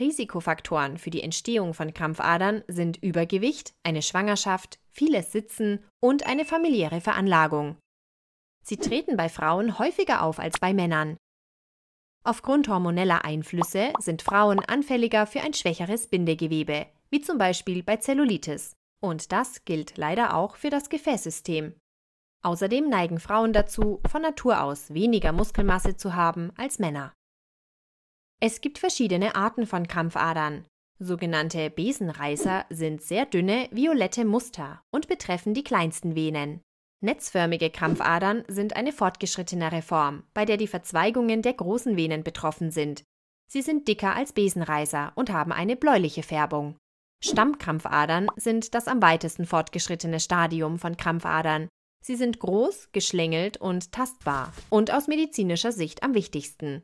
Risikofaktoren für die Entstehung von Krampfadern sind Übergewicht, eine Schwangerschaft, vieles Sitzen und eine familiäre Veranlagung. Sie treten bei Frauen häufiger auf als bei Männern. Aufgrund hormoneller Einflüsse sind Frauen anfälliger für ein schwächeres Bindegewebe, wie zum Beispiel bei Zellulitis. Und das gilt leider auch für das Gefäßsystem. Außerdem neigen Frauen dazu, von Natur aus weniger Muskelmasse zu haben als Männer. Es gibt verschiedene Arten von Krampfadern. Sogenannte Besenreißer sind sehr dünne, violette Muster und betreffen die kleinsten Venen. Netzförmige Krampfadern sind eine fortgeschrittenere Form, bei der die Verzweigungen der großen Venen betroffen sind. Sie sind dicker als Besenreißer und haben eine bläuliche Färbung. Stammkrampfadern sind das am weitesten fortgeschrittene Stadium von Krampfadern. Sie sind groß, geschlängelt und tastbar und aus medizinischer Sicht am wichtigsten.